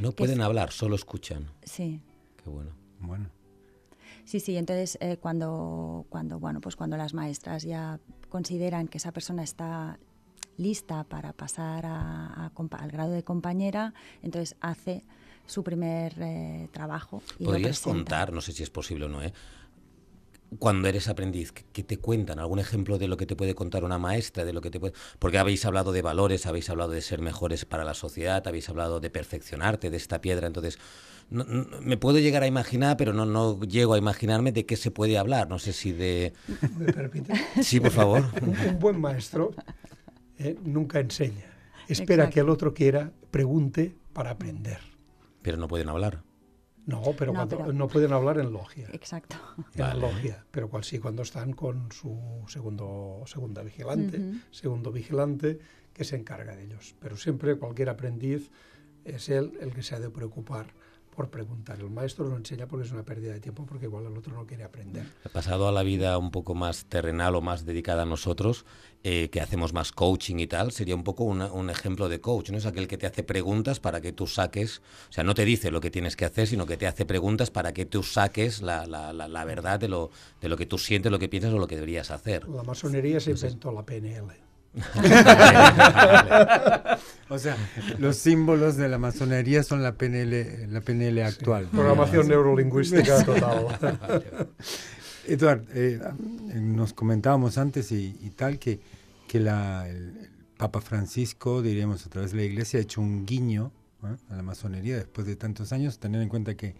No pueden hablar, solo escuchan. Sí. Qué bueno. Bueno. Sí, sí, entonces cuando, cuando, bueno, pues cuando las maestras ya consideran que esa persona está lista para pasar a, al grado de compañera, entonces hace su primer eh, trabajo. Y ¿Podrías contar, no sé si es posible o no, ¿eh? cuando eres aprendiz, ¿qué te cuentan? ¿Algún ejemplo de lo que te puede contar una maestra? de lo que te puede... Porque habéis hablado de valores, habéis hablado de ser mejores para la sociedad, habéis hablado de perfeccionarte, de esta piedra, entonces me puedo llegar a imaginar, pero no, llego a imaginarme de qué se puede hablar. No sé si de... ¿Me permite? Sí, por favor. un, buen maestro eh, nunca enseña. Espera que el otro quiera, pregunte para aprender. Pero no pueden hablar. No, pero, no, pueden hablar en logia. Exacto. En logia, pero cual sí cuando están con su segundo segunda vigilante, segundo vigilante que se encarga de ellos. Pero siempre cualquier aprendiz es él el que se ha de preocupar por preguntar. El maestro lo enseña porque es una pérdida de tiempo, porque igual el otro no quiere aprender. Pasado a la vida un poco más terrenal o más dedicada a nosotros, eh, que hacemos más coaching y tal, sería un poco un ejemplo de coach, ¿no? Es aquel que te hace preguntas para que tú saques, o sea, no te dice lo que tienes que hacer, sino que te hace preguntas para que tú saques la, verdad de lo, de lo que tú sientes, lo que piensas o lo que deberías hacer. La masonería se inventó la PNL. o sea, los símbolos de la masonería son la PNL, la PNL actual. Programación neurolingüística total. Eduard, eh, nos comentábamos antes y, tal que, que la, el, Papa Francisco, diríamos a través de la Iglesia, ha hecho un guiño a la masonería después de tantos años, tener en cuenta que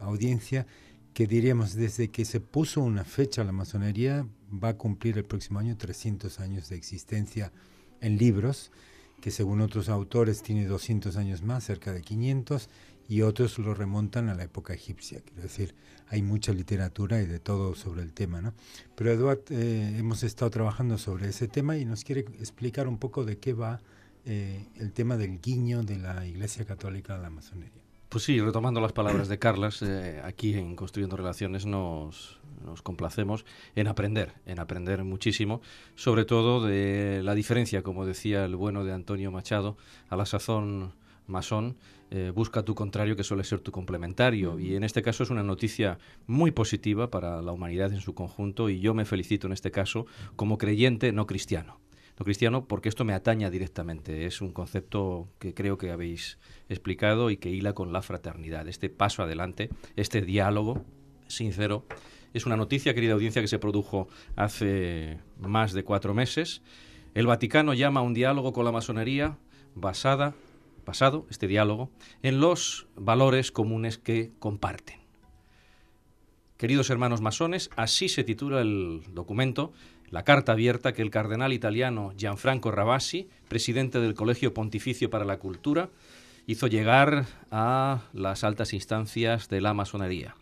audiencia que diríamos desde que se puso una fecha a la masonería, va a cumplir el próximo año 300 años de existencia en libros, que según otros autores tiene 200 años más, cerca de 500, y otros lo remontan a la época egipcia. Quiero decir, hay mucha literatura y de todo sobre el tema, ¿no? Pero Eduard, eh, hemos estado trabajando sobre ese tema y nos quiere explicar un poco de qué va eh, el tema del guiño de la Iglesia Católica a la masonería. Pues sí, retomando las palabras de Carlas, eh, aquí en Construyendo Relaciones nos, complacemos en aprender, en aprender muchísimo, sobre todo de la diferencia, como decía el bueno de Antonio Machado, a la sazón masón, eh, busca tu contrario que suele ser tu complementario. Y en este caso es una noticia muy positiva para la humanidad en su conjunto y yo me felicito en este caso como creyente no cristiano lo cristiano, porque esto me ataña directamente. Es un concepto que creo que habéis explicado y que hila con la fraternidad. Este paso adelante, este diálogo sincero, es una noticia, querida audiencia, que se produjo hace más de cuatro meses. El Vaticano llama a un diálogo con la masonería basada, basado, este diálogo, en los valores comunes que comparten. Queridos hermanos masones, así se titula el documento la carta abierta que el cardenal italiano Gianfranco Rabasi, presidente del Colegio Pontificio para la Cultura, hizo llegar a las altas instancias de la masonería,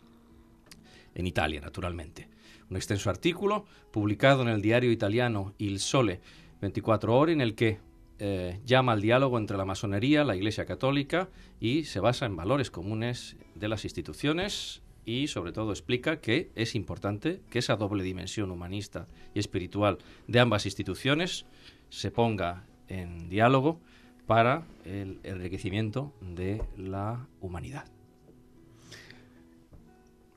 en Italia, naturalmente. Un extenso artículo publicado en el diario italiano Il Sole 24 Horas, en el que eh, llama al diálogo entre la masonería, la Iglesia Católica y se basa en valores comunes de las instituciones y sobre todo explica que es importante que esa doble dimensión humanista y espiritual de ambas instituciones se ponga en diálogo para el enriquecimiento de la humanidad.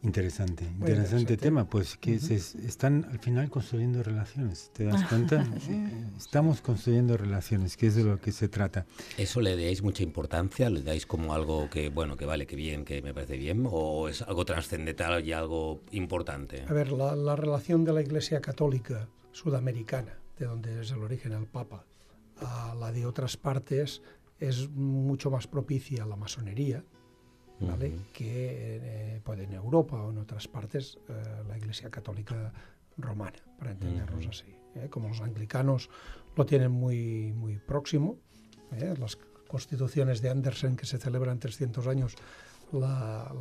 Interesante, interesante, tema, pues que se están al final construyendo relaciones, ¿te das ah, cuenta? Eh, estamos construyendo relaciones, que es de lo que se trata. ¿Eso le dais mucha importancia? ¿Le dais como algo que, bueno, que vale, que bien, que me parece bien? ¿O es algo trascendental y algo importante? A ver, la, la relación de la Iglesia Católica Sudamericana, de donde es el origen el Papa, a la de otras partes es mucho más propicia a la masonería, que eh, puede en Europa o en otras partes eh, la Iglesia Católica romana, para entendernos así. ¿eh? Como los anglicanos lo tienen muy, muy próximo, las constituciones de Andersen que se celebran 300 años la,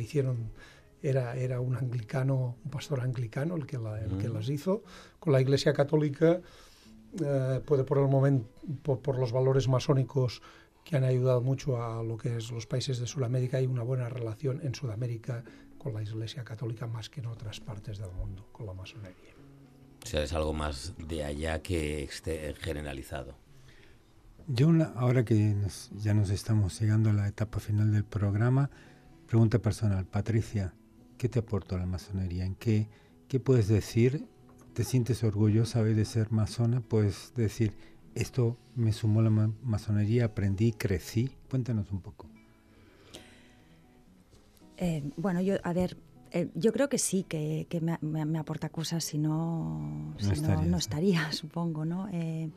hicieron era, era, un anglicano, un pastor anglicano el que, las hizo. Con la Iglesia Católica puede por el momento, por los valores masónicos que han ayudado mucho a lo que es los países de Sudamérica y una buena relación en Sudamérica con la Iglesia Católica más que en otras partes del mundo, con la masonería. O sea, es algo más de allá que esté generalizado. Yo, ahora que ya nos estamos llegando a la etapa final del programa, pregunta personal. Patricia, ¿qué te aportó la masonería? ¿En qué, qué puedes decir? ¿Te sientes orgullosa de ser masona? ¿Puedes decir esto me sumó la masonería, aprendí, crecí. Cuéntanos un poco. Eh, bueno, yo, a ver, eh, yo creo que sí, que, me, aporta cosas, si no, no, estaría, supongo, ¿no? Eh,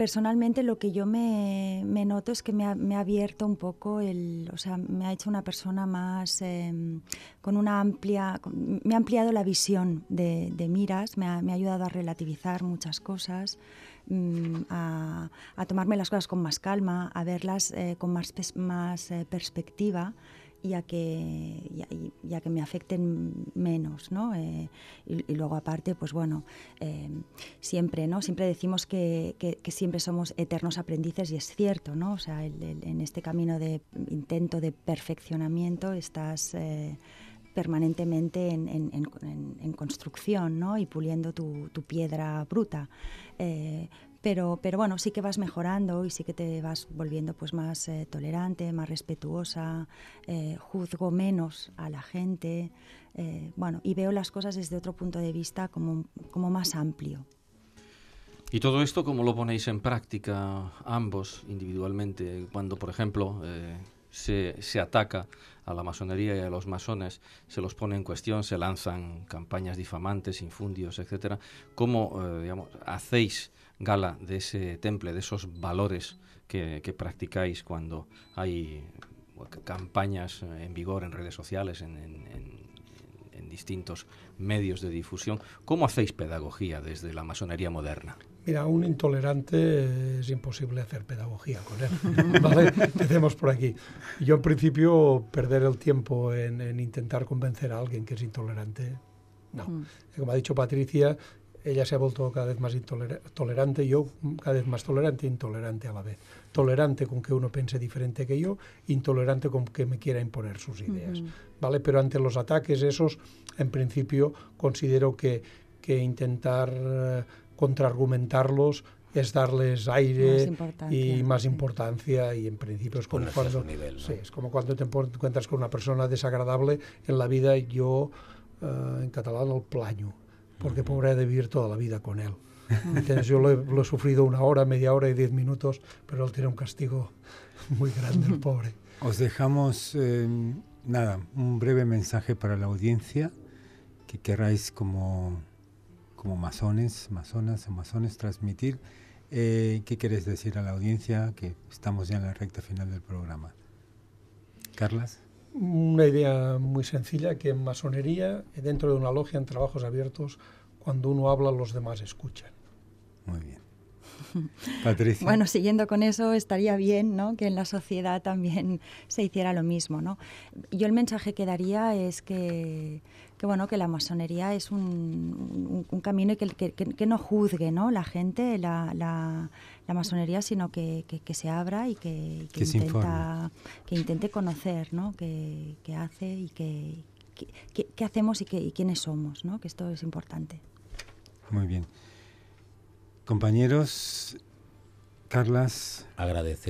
personalmente lo que yo me, noto es que me ha, abierto un poco el, o sea, me ha hecho una persona más em, con una amplia, me ha ampliado la visión de, miras, me ha, ayudado a relativizar muchas cosas, mm, a, tomarme las cosas con más calma, a verlas eh, con más, más eh, perspectiva y que, que me afecten menos, ¿no? Eh, y, luego aparte, pues bueno, eh, siempre, ¿no? Siempre decimos que, siempre somos eternos aprendices y es cierto, ¿no? O sea, en este camino de intento de perfeccionamiento estás... Eh, permanentemente en, construcción y puliendo tu, piedra bruta pero, pero bueno, sí que vas mejorando y sí que te vas volviendo pues más eh, tolerante, más respetuosa, eh, juzgo menos a la gente, eh, bueno, y veo las cosas desde otro punto de vista como, más amplio. ¿Y todo esto cómo lo ponéis en práctica ambos individualmente? Cuando, por ejemplo, se, se, ataca a la masonería y a los masones, se los pone en cuestión, se lanzan campañas difamantes, infundios, etc. ¿Cómo hacéis gala de ese temple, de esos valores que, practicáis cuando hay campañas eh, en vigor en redes sociales, en, distintos medios de difusión. ¿Cómo hacéis pedagogía desde la masonería moderna? Mira, un intolerante eh, es imposible hacer pedagogía con él. ¿vale? Empecemos por aquí. Yo, en principio, perder el tiempo en, intentar convencer a alguien que es intolerante, no. Mm. Como ha dicho Patricia, ella se ha vuelto cada vez más tolerante, yo cada vez más tolerante e intolerante a la vez. Tolerante con que uno piense diferente que yo, intolerante con que me quiera imponer sus ideas. ¿Vale? Pero ante los ataques esos, en principio, considero que, que intentar eh, contraargumentarlos es darles aire y más importancia y en principio es como, cuando, sí, es como cuando te encuentras con una persona desagradable en la vida yo eh, en catalán el plaño porque pobre ha de vivir toda la vida con él. Mm. Entonces, yo lo he, sufrido una hora, media hora y diez minutos, pero él tiene un castigo muy grande, el pobre. Os dejamos, em, nada, un breve mensaje para la audiencia que queráis como, como masones, masonas, masones transmitir. Eh, ¿Qué queréis decir a la audiencia? Que estamos ya en la recta final del programa. ¿Carlos? Una idea muy sencilla que en masonería, dentro de una logia, en trabajos abiertos, cuando uno habla, los demás escuchan. Muy bien. Patricia. Bueno, siguiendo con eso, estaría bien ¿no? que en la sociedad también se hiciera lo mismo. ¿no? Yo el mensaje que daría es que, bueno, que la masonería es un, camino que, que, no juzgue ¿no? la gente, la, la la masonería, sino que, que, se abra y que, que intenta, que intente conocer ¿no? qué hace y qué hacemos y, y, quiénes somos, ¿no? que esto es importante. Muy bien. Compañeros, Carlas,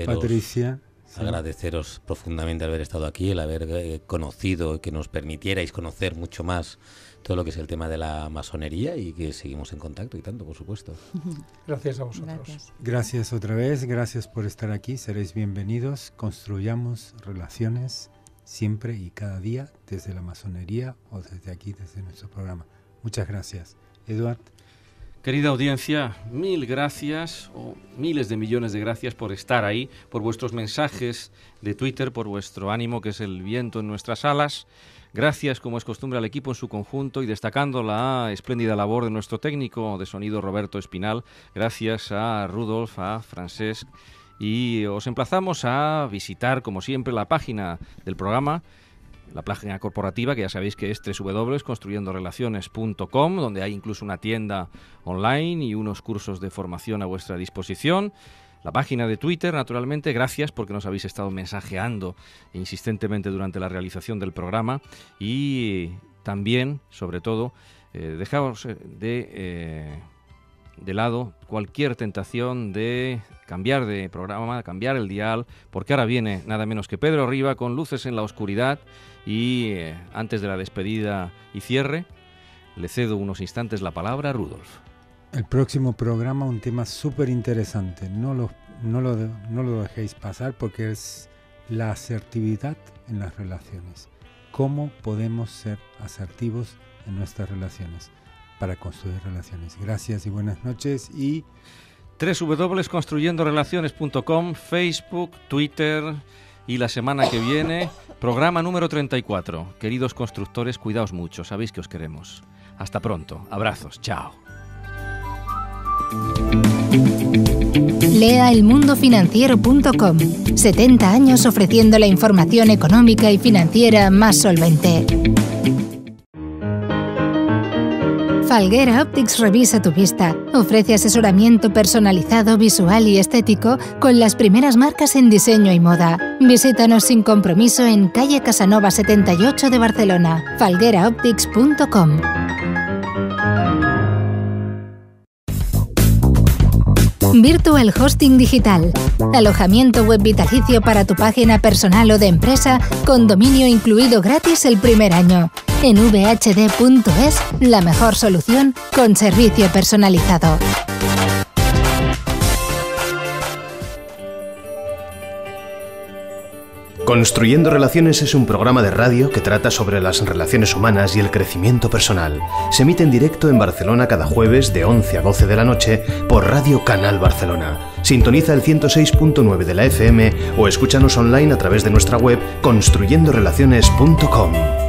Patricia, Agradeceros profundamente haber estado aquí, el haber eh, conocido, que nos permitierais conocer mucho más todo lo que es el tema de la masonería y que seguimos en contacto y tanto, por supuesto. Gracias a vosotros. gracias, otra vez, gracias por estar aquí, seréis bienvenidos, construyamos relaciones siempre y cada día desde la masonería o desde aquí, desde nuestro programa. Muchas gracias. Eduard. Querida audiencia, mil gracias o miles de millones de gracias por estar ahí, por vuestros mensajes de Twitter, por vuestro ánimo que es el viento en nuestras alas. Gracias, como es costumbre, al equipo en su conjunto y destacando la espléndida labor de nuestro técnico de sonido Roberto Espinal. Gracias a Rudolf, a Francesc y os emplazamos a visitar, como siempre, la página del programa la página corporativa, que ya sabéis que es www.construyendorelaciones.com, donde hay incluso una tienda online y unos cursos de formación a vuestra disposición. La página de Twitter, naturalmente, gracias porque nos habéis estado mensajeando insistentemente durante la realización del programa y también, sobre todo, eh, eh de... Eh, de lado cualquier tentación de cambiar de programa, cambiar el dial, porque ahora viene nada menos que Pedro Riva con Luces en la Oscuridad y eh, antes de la despedida y cierre, le cedo unos instantes la palabra a Rudolf. El próximo programa, un tema súper interesante. No lo, no, lo, no lo dejéis pasar porque es la asertividad en las relaciones. ¿Cómo podemos ser asertivos en nuestras relaciones para construir relaciones? Gracias y buenas noches y www.construyendorelaciones.com, Facebook, Twitter, y la semana que viene, programa número 34. Queridos constructores, cuidaos mucho, sabéis que os queremos. Hasta pronto, abrazos, chao. Lea elmundofinanciero.com. 70 años ofreciendo la información económica y financiera más solvente. Falguera Optics revisa tu vista. Ofrece asesoramiento personalizado, visual y estético con las primeras marcas en diseño y moda. Visítanos sin compromiso en calle Casanova 78 de Barcelona, falgueraoptics.com. Virtual Hosting Digital. Alojamiento web vitalicio para tu página personal o de empresa, con dominio incluido gratis el primer año. En vhd.es, la mejor solución con servicio personalizado. Construyendo Relaciones es un programa de radio que trata sobre las relaciones humanas y el crecimiento personal. Se emite en directo en Barcelona cada jueves de 11 a 12 de la noche por Radio Canal Barcelona. Sintoniza el 106.9 de la FM o escúchanos online a través de nuestra web construyendorelaciones.com.